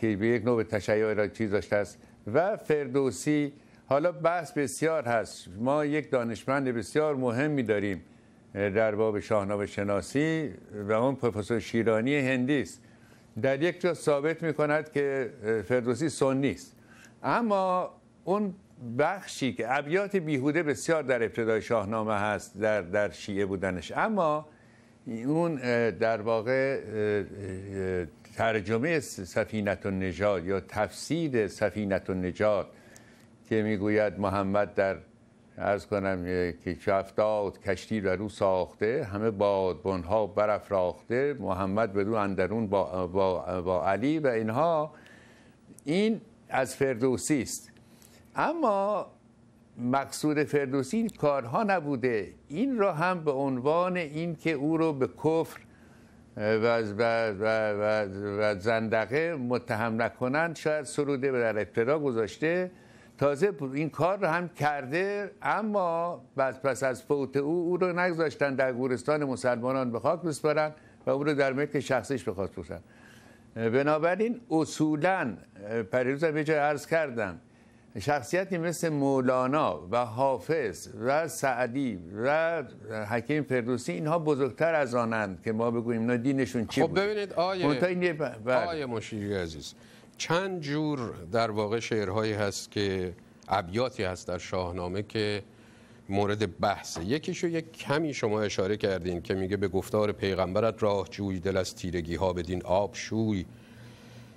که به یک نوع تشیع را چیز داشته است و فردوسی حالا بحث بسیار هست ما یک دانشمند بسیار می داریم در باب شاهنامه شناسی و اون پروفسور شیرانی هندی است در یک جا ثابت می کند که فردوسی سنی است اما اون بخشی که ابیات بیهوده بسیار در ابتدای شاهنامه هست در در شیعه بودنش اما اون در واقع ترجمه سفینت و یا تفسیر سفینت و که میگوید محمد در ارز کنم که کشتی بر او ساخته همه ها برافراخته محمد به دو اندرون با, با, با علی و اینها این از فردوسی است اما مقصود فردوسی کارها نبوده این را هم به عنوان که او رو به کفر و, و, و, و زندقه متهم نکنند شاید سروده در ابتدا گذاشته تازه این کار رو هم کرده اما بعد پس از فوت او او رو نگذاشتن در گورستان مسلمانان به خاک بسپارن و او رو در ملک شخصیش به خاک بسپارن بنابراین اصولا پریروز هم جای عرض کردم شخصیتی مثل مولانا و حافظ و سعدی و حکیم فردوسی اینها بزرگتر از آنند که ما بگوییم اینا دینشون چی خب ببینید آیه, بله. آیه مشیری عزیز چند جور در واقع شعرهایی هست که عبیاتی هست در شاهنامه که مورد بحثه یکیشو یک کمی شما اشاره کردین که میگه به گفتار پیغمبرت راه جوی دل از تیرگی ها بدین آب شوی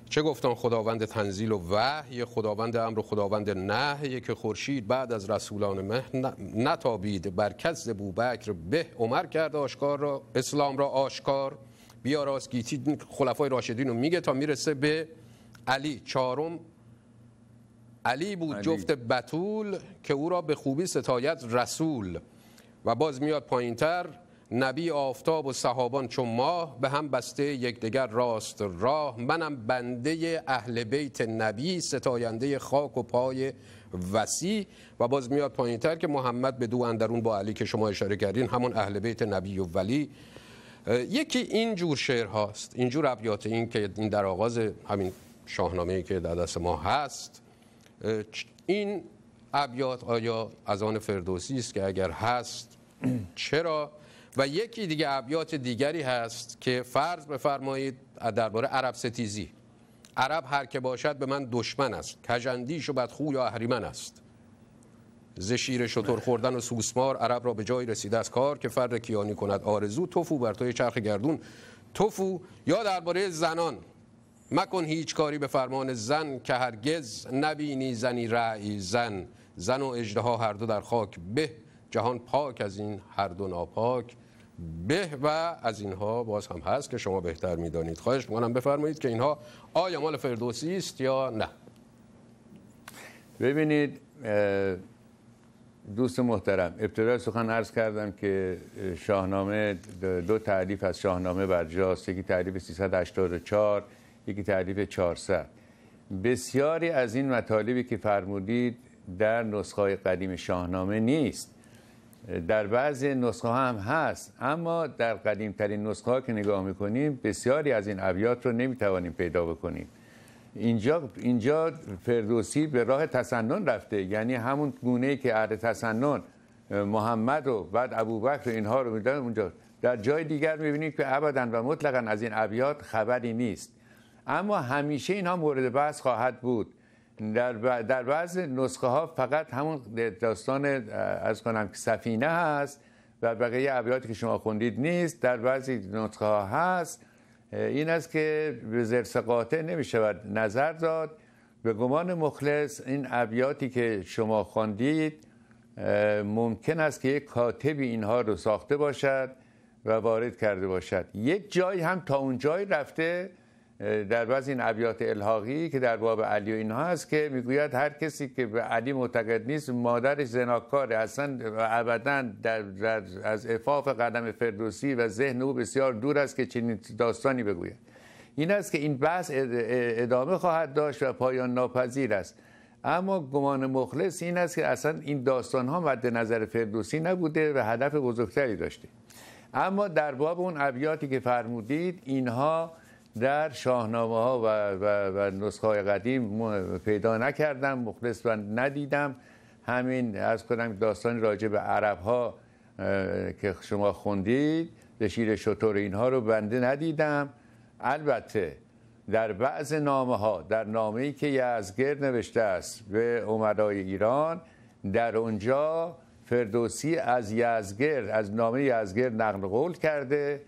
چه گفتان خداوند تنزیل و وحی خداوند امر و خداوند نه که خورشید بعد از رسولان مه نتابید بر کس بوبکر به عمر کرد آشکار را اسلام را آشکار بیا راست گیتی خلفای راشدین رو میگه تا میرسه به علی چهارم علی بود جفت بتول که او را به خوبی ستایت رسول و باز میاد پایین تر نبی آفتاب و صحابان چون ماه به هم بسته یکدیگر راست راه منم بنده اهل بیت نبی ستاینده خاک و پای وسی و باز میاد پایین تر که محمد به دو اندرون با علی که شما اشاره کردین همون اهل بیت نبی و ولی یکی این جور شعر هاست این جور ابیات این که این در آغاز همین شاهنامه که در دست ما هست این ابیات آیا از آن فردوسی است که اگر هست چرا و یکی دیگه ابیات دیگری هست که فرض بفرمایید درباره عرب ستیزی عرب هر که باشد به من دشمن است کجندیش و بدخو یا اهریمن است ز شیر شطور خوردن و سوسمار عرب را به جای رسیده از کار که فر کیانی کند آرزو توفو بر توی چرخ گردون توفو یا درباره زنان مکن هیچ کاری به فرمان زن که هرگز نبینی زنی رعی زن زن و اجده هر دو در خاک به جهان پاک از این هر دو ناپاک به و از اینها باز هم هست که شما بهتر میدانید خواهش میکنم بفرمایید که اینها آیا مال فردوسی است یا نه ببینید دوست محترم ابتدا سخن عرض کردم که شاهنامه دو تعریف از شاهنامه بر جاست یکی تعریف 384 یکی تعریف 400 بسیاری از این مطالبی که فرمودید در نسخه قدیم شاهنامه نیست در بعضی نسخه هم هست اما در قدیمترین نسخه ها که نگاه میکنیم بسیاری از این ابیات رو نمیتوانیم پیدا بکنیم اینجا اینجا فردوسی به راه تسنن رفته یعنی همون گونه که اهل تسنن محمد و بعد ابوبکر و اینها رو میدن اونجا در جای دیگر میبینید که ابدا و مطلقا از این ابیات خبری نیست اما همیشه اینها مورد بحث خواهد بود در, در بعض نسخه ها فقط همون داستان از کنم که سفینه هست و بقیه ابیاتی که شما خوندید نیست در بعضی نسخه ها هست این است که به زرس قاطع نمی نظر داد به گمان مخلص این ابیاتی که شما خوندید ممکن است که یک کاتبی اینها رو ساخته باشد و وارد کرده باشد یک جایی هم تا اون جایی رفته در بعض این ابیات الحاقی که در باب علی و اینها هست که میگوید هر کسی که به علی معتقد نیست مادرش زناکاره اصلا ابدا در, از افاف قدم فردوسی و ذهن او بسیار دور است که چنین داستانی بگوید این است که این بحث ادامه خواهد داشت و پایان ناپذیر است اما گمان مخلص این است که اصلا این داستان ها مد نظر فردوسی نبوده و هدف بزرگتری داشته اما در باب اون ابیاتی که فرمودید اینها در شاهنامه ها و, و, نسخه های قدیم پیدا نکردم مخلص و ندیدم همین از کنم داستان راجع به عرب ها که شما خوندید شیر شطور اینها رو بنده ندیدم البته در بعض نامه ها در نامه که یزگر نوشته است به عمرای ایران در اونجا فردوسی از یزگر از نامه یزگر نقل قول کرده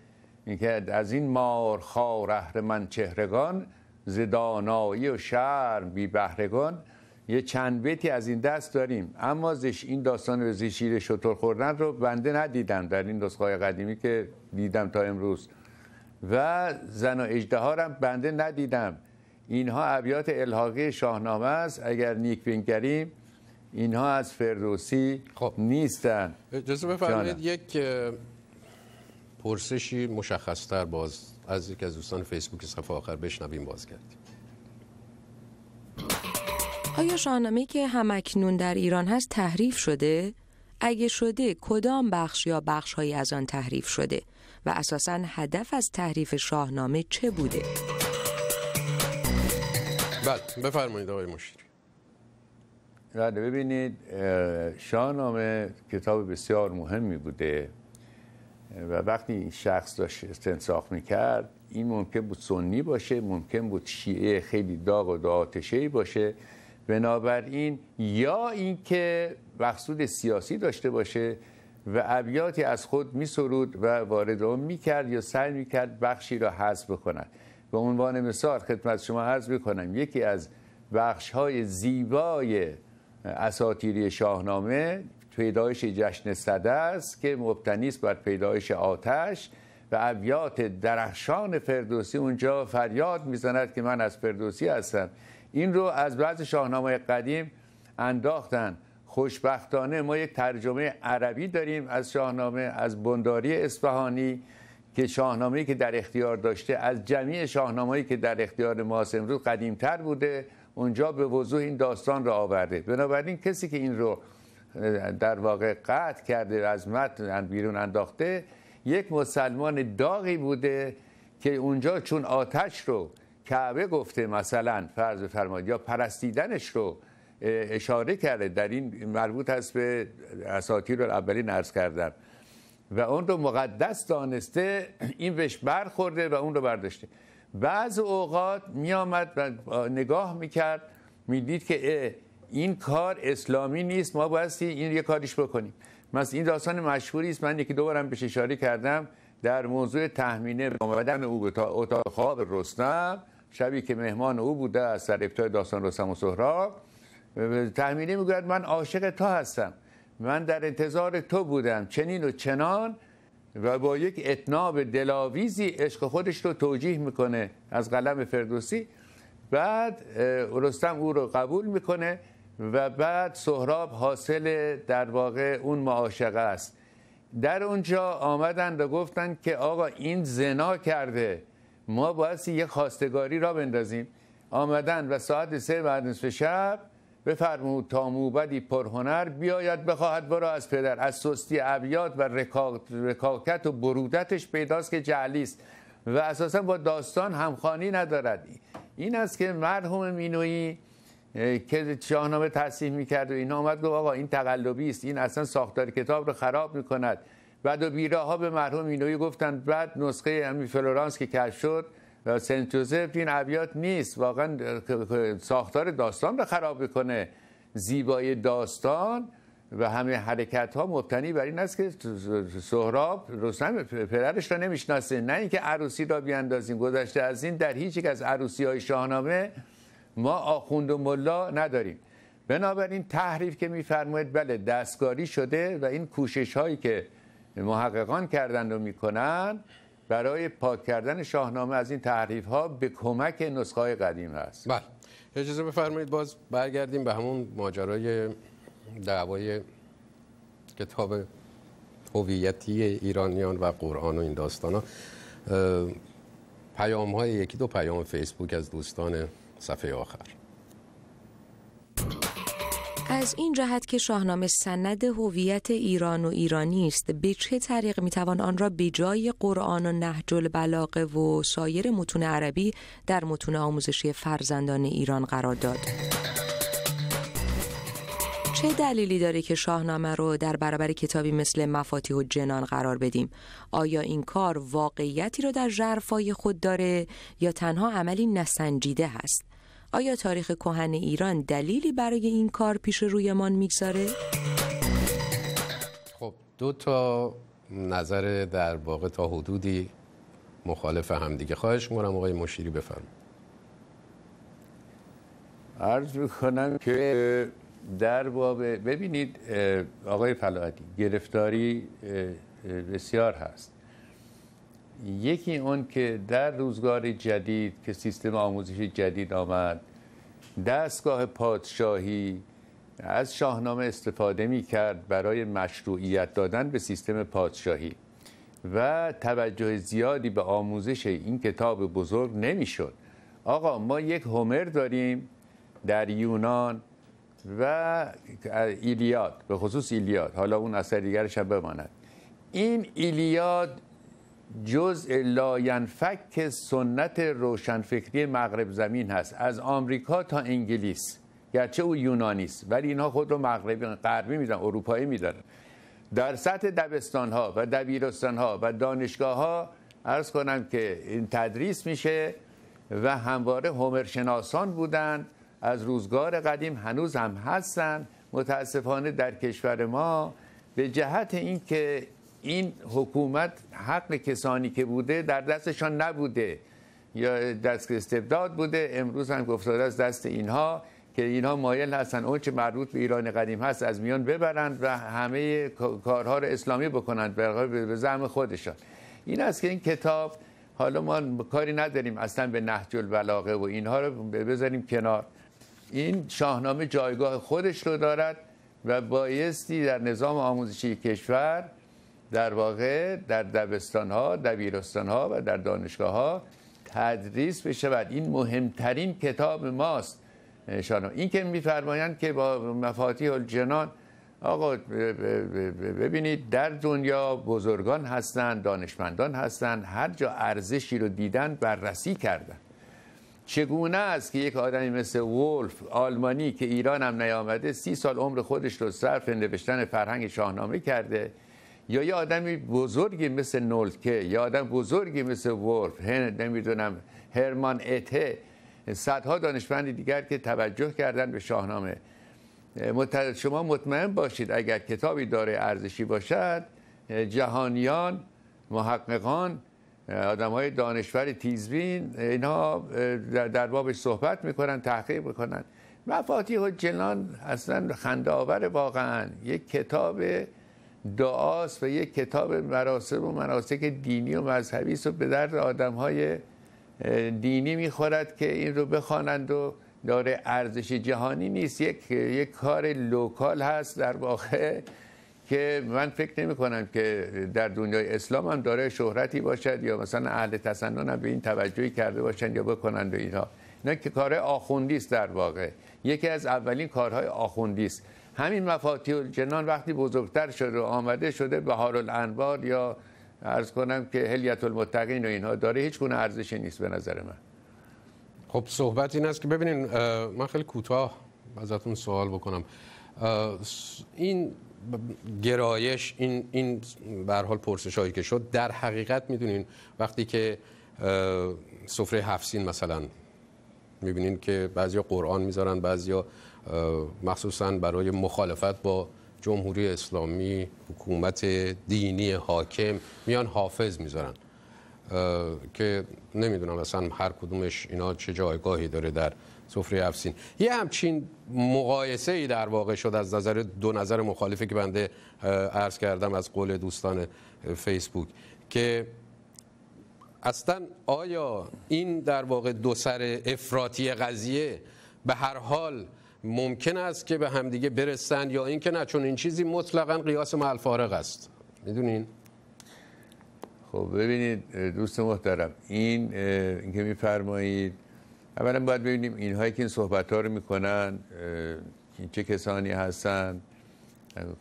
اینکه از این مار خار من چهرگان زدانایی و شرم بی بهرگان یه چند بیتی از این دست داریم اما زش این داستان به زیشیر شطور خوردن رو بنده ندیدم در این نسخه قدیمی که دیدم تا امروز و زن و اجدهارم بنده ندیدم اینها ابیات الحاقی شاهنامه است اگر نیک بنگریم اینها از فردوسی خب. نیستن اجازه بفرمایید یک پرسشی مشخصتر باز از یکی از دوستان فیسبوک صف آخر بشنویم باز کردیم آیا شاهنامه که همکنون در ایران هست تحریف شده؟ اگه شده کدام بخش یا هایی از آن تحریف شده و اساسا هدف از تحریف شاهنامه چه بوده؟ بله بفرمایید آقای مشیری بله ببینید شاهنامه کتاب بسیار مهمی بوده و وقتی شخص داشت استنساخ میکرد این ممکن بود سنی باشه ممکن بود شیعه خیلی داغ و داعتشهی باشه بنابراین یا اینکه مقصود سیاسی داشته باشه و ابیاتی از خود میسرود و وارد رو میکرد یا سعی میکرد بخشی را حذف کند به عنوان مثال خدمت شما حذف میکنم یکی از بخش های زیبای اساتیری شاهنامه پیدایش جشن صده است که مبتنی است بر پیدایش آتش و ابیات درخشان فردوسی اونجا فریاد میزند که من از فردوسی هستم این رو از بعض شاهنامه قدیم انداختن خوشبختانه ما یک ترجمه عربی داریم از شاهنامه از بنداری اصفهانی که شاهنامه‌ای که در اختیار داشته از جمعی شاهنامه‌ای که در اختیار ما امروز قدیمتر بوده اونجا به وضوح این داستان را آورده بنابراین کسی که این رو در واقع قطع کرده از متن بیرون انداخته یک مسلمان داغی بوده که اونجا چون آتش رو کعبه گفته مثلا فرض بفرمایید یا پرستیدنش رو اشاره کرده در این مربوط هست به اساطیر رو اولین نرز کردم و اون رو مقدس دانسته این بهش برخورده و اون رو برداشته بعض اوقات می و نگاه میکرد میدید که این کار اسلامی نیست ما باید این یه کاریش بکنیم مثلا این داستان مشهوری است من یکی دوبارم بهش اشاره کردم در موضوع تحمینه آمدن او به اتاق خواب رستم شبی که مهمان او بوده از سر ابتای داستان رستم و سهراب تحمینه میگوید من عاشق تا هستم من در انتظار تو بودم چنین و چنان و با یک اتناب دلاویزی عشق خودش رو توجیه میکنه از قلم فردوسی بعد رستم او رو قبول میکنه و بعد سهراب حاصل در واقع اون معاشقه است در اونجا آمدند و گفتند که آقا این زنا کرده ما باید یه خاستگاری را بندازیم آمدند و ساعت سه بعد نصف شب بفرمود تا موبدی پرهنر بیاید بخواهد برا از پدر از سستی ابیات و رکاکت و برودتش پیداست که جعلی است و اساسا با داستان همخانی ندارد این است که مرحوم مینویی که شاهنامه تصحیح میکرد و اینا آمد گفت آقا این تقلبی است این اصلا ساختار کتاب رو خراب میکند بعد و ها به مرحوم اینوی گفتند بعد نسخه امی فلورانس که کشف شد سنت جوزف این ابیات نیست واقعا ساختار داستان رو خراب میکنه زیبایی داستان و همه حرکت ها مبتنی بر این است که سهراب رستم پدرش را نمیشناسه نه اینکه عروسی را بیاندازیم گذشته از این در هیچ یک از عروسی های شاهنامه ما آخوند و ملا نداریم بنابراین تحریف که میفرمایید بله دستکاری شده و این کوشش هایی که محققان کردن و میکنن برای پاک کردن شاهنامه از این تحریف ها به کمک نسخه قدیم هست بله اجازه بفرمایید باز برگردیم به همون ماجرای دعوای کتاب هویتی ایرانیان و قرآن و این داستان ها پیام های یکی دو پیام فیسبوک از دوستان صفحه آخر از این جهت که شاهنامه سند هویت ایران و ایرانی است به چه طریق میتوان آن را به جای قرآن و نهج البلاغه و سایر متون عربی در متون آموزشی فرزندان ایران قرار داد چه دلیلی داره که شاهنامه رو در برابر کتابی مثل مفاتیح و جنان قرار بدیم؟ آیا این کار واقعیتی را در جرفای خود داره یا تنها عملی نسنجیده هست؟ آیا تاریخ کهن ایران دلیلی برای این کار پیش رویمان میگذاره؟ خب دو تا نظر در واقع تا حدودی مخالف هم دیگه خواهش میکنم آقای مشیری بفرم عرض میکنم که در واقع ببینید آقای فلاحتی گرفتاری بسیار هست یکی اون که در روزگار جدید که سیستم آموزش جدید آمد دستگاه پادشاهی از شاهنامه استفاده می کرد برای مشروعیت دادن به سیستم پادشاهی و توجه زیادی به آموزش این کتاب بزرگ نمیشد. آقا ما یک هومر داریم در یونان و ایلیاد به خصوص ایلیاد حالا اون اثر دیگرش هم بماند این ایلیاد جزء لاینفک سنت روشنفکری مغرب زمین هست از آمریکا تا انگلیس گرچه او یونانیست ولی اینها خود رو مغربی غربی میدن اروپایی میدارن. در سطح دبستان ها و دبیرستان ها و دانشگاه ها عرض کنم که این تدریس میشه و همواره هومرشناسان بودند از روزگار قدیم هنوز هم هستند متاسفانه در کشور ما به جهت اینکه این حکومت حق کسانی که بوده در دستشان نبوده یا دست استبداد بوده امروز هم گفتاده از دست اینها که اینها مایل هستن اون چه مربوط به ایران قدیم هست از میان ببرند و همه کارها رو اسلامی بکنند به زعم خودشان این است که این کتاب حالا ما کاری نداریم اصلا به نهج البلاغه و اینها رو بذاریم کنار این شاهنامه جایگاه خودش رو دارد و بایستی در نظام آموزشی کشور در واقع در دبستان ها دبیرستان ها و در دانشگاه ها تدریس بشود این مهمترین کتاب ماست شانو این که میفرمایند که با مفاتیح الجنان آقا ببینید در دنیا بزرگان هستند دانشمندان هستند هر جا ارزشی رو دیدن بررسی کردن چگونه است که یک آدمی مثل ولف آلمانی که ایران هم نیامده سی سال عمر خودش رو صرف نوشتن فرهنگ شاهنامه کرده یا یه آدمی بزرگی مثل نولکه، یا آدم بزرگی مثل ولف نمیدونم هرمان اته صدها دانشمندی دیگر که توجه کردن به شاهنامه شما مطمئن باشید اگر کتابی داره ارزشی باشد جهانیان محققان آدم های دانشور تیزبین اینها در بابش صحبت میکنن تحقیق میکنن مفاتیح و جنان اصلا خنده آور واقعا یک کتاب دعاست و یک کتاب مراسم و مناسک دینی و مذهبی است و به درد آدم های دینی میخورد که این رو بخوانند و داره ارزش جهانی نیست یک, یک کار لوکال هست در واقع که من فکر نمی کنم که در دنیای اسلام هم داره شهرتی باشد یا مثلا اهل تسنن هم به این توجهی کرده باشند یا بکنند و اینها نه که کار آخوندی است در واقع یکی از اولین کارهای آخوندی است همین مفاتیح الجنان وقتی بزرگتر شده و آمده شده بهار الانوار یا ارز کنم که هلیت المتقین و اینها داره هیچ گونه ارزشی نیست به نظر من خب صحبت این است که ببینین من خیلی کوتاه ازتون سوال بکنم این گرایش این این به حال پرسش هایی که شد در حقیقت میدونین وقتی که سفره هفسین مثلا میبینین که بعضیا قرآن میذارن بعضیا مخصوصا برای مخالفت با جمهوری اسلامی حکومت دینی حاکم میان حافظ میذارن که نمیدونم اصلا هر کدومش اینا چه جایگاهی داره در سفره افسین یه همچین مقایسه ای در واقع شد از نظر دو نظر مخالفه که بنده عرض کردم از قول دوستان فیسبوک که اصلا آیا این در واقع دو سر افراطی قضیه به هر حال ممکن است که به همدیگه برسن یا اینکه نه چون این چیزی مطلقا قیاس ما الفارق است میدونین خب ببینید دوست محترم این اینکه میفرمایید اولا باید ببینیم اینهایی که این صحبت ها رو میکنن چه کسانی هستند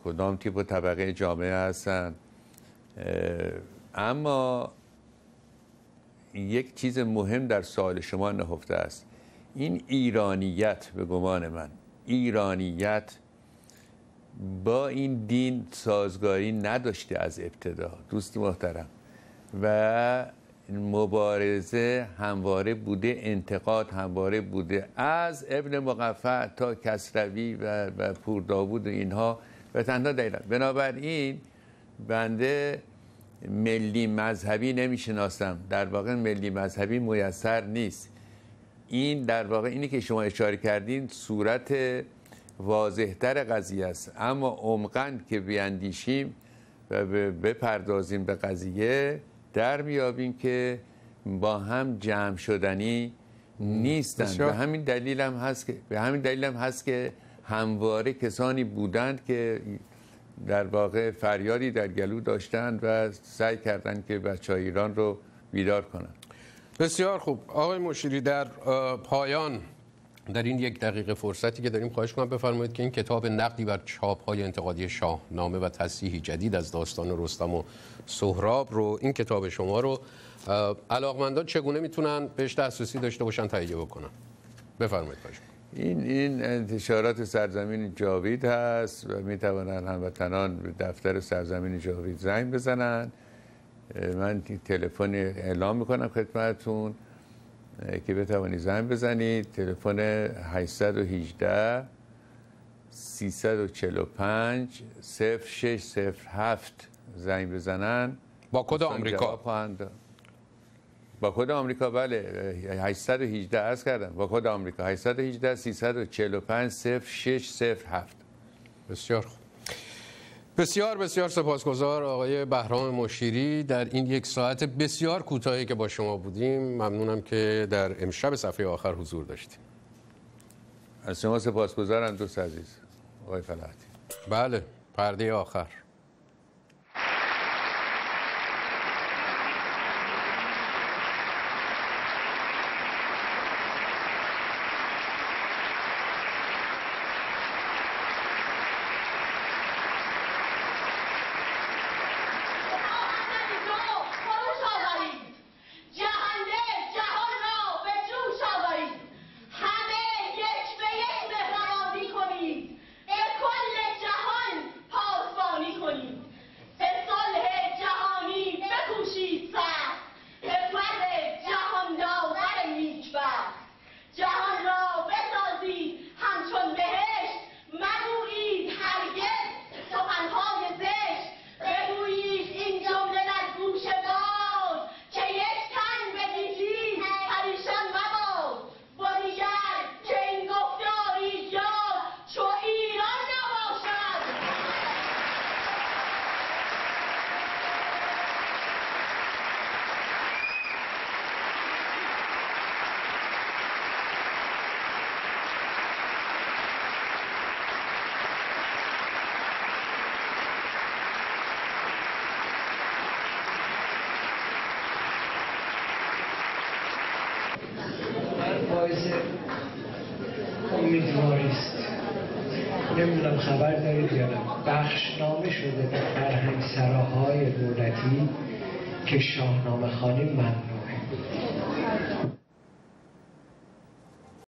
کدام تیپ و طبقه جامعه هستند اما یک چیز مهم در سوال شما نهفته است این ایرانیت به گمان من ایرانیت با این دین سازگاری نداشته از ابتدا دوست محترم و مبارزه همواره بوده انتقاد همواره بوده از ابن مقفع تا کسروی و, و و اینها و تنها دلیل بنابراین بنده ملی مذهبی نمیشناسم در واقع ملی مذهبی میسر نیست این در واقع اینی که شما اشاره کردین صورت واضحتر قضیه است اما عمقا که بیاندیشیم و بپردازیم به قضیه در میابیم که با هم جمع شدنی نیستند به همین دلیل هم هست که به همین دلیل هم هست که همواره کسانی بودند که در واقع فریادی در گلو داشتند و سعی کردند که بچه ایران رو بیدار کنند بسیار خوب آقای مشیری در پایان در این یک دقیقه فرصتی که داریم خواهش کنم بفرمایید که این کتاب نقدی بر چاپ های انتقادی شاهنامه و تصحیحی جدید از داستان رستم و سهراب رو این کتاب شما رو علاقمندان چگونه میتونن بهش دسترسی داشته باشن تهیه بکنن بفرمایید خواهش این این انتشارات سرزمین جاوید هست و می توانند هموطنان دفتر سرزمین جاوید زنگ بزنند من تلفن اعلام میکنم خدمتتون که بتوانید زنگ بزنید تلفن 818 345 0607 زنگ بزنن با کد آمریکا با کد آمریکا بله 818 از کردم با کد آمریکا 818 345 0607 بسیار خوب بسیار بسیار سپاسگزار آقای بهرام مشیری در این یک ساعت بسیار کوتاهی که با شما بودیم ممنونم که در امشب صفحه آخر حضور داشتیم از شما سپاسگزارم دوست عزیز آقای فلاحتی بله پرده آخر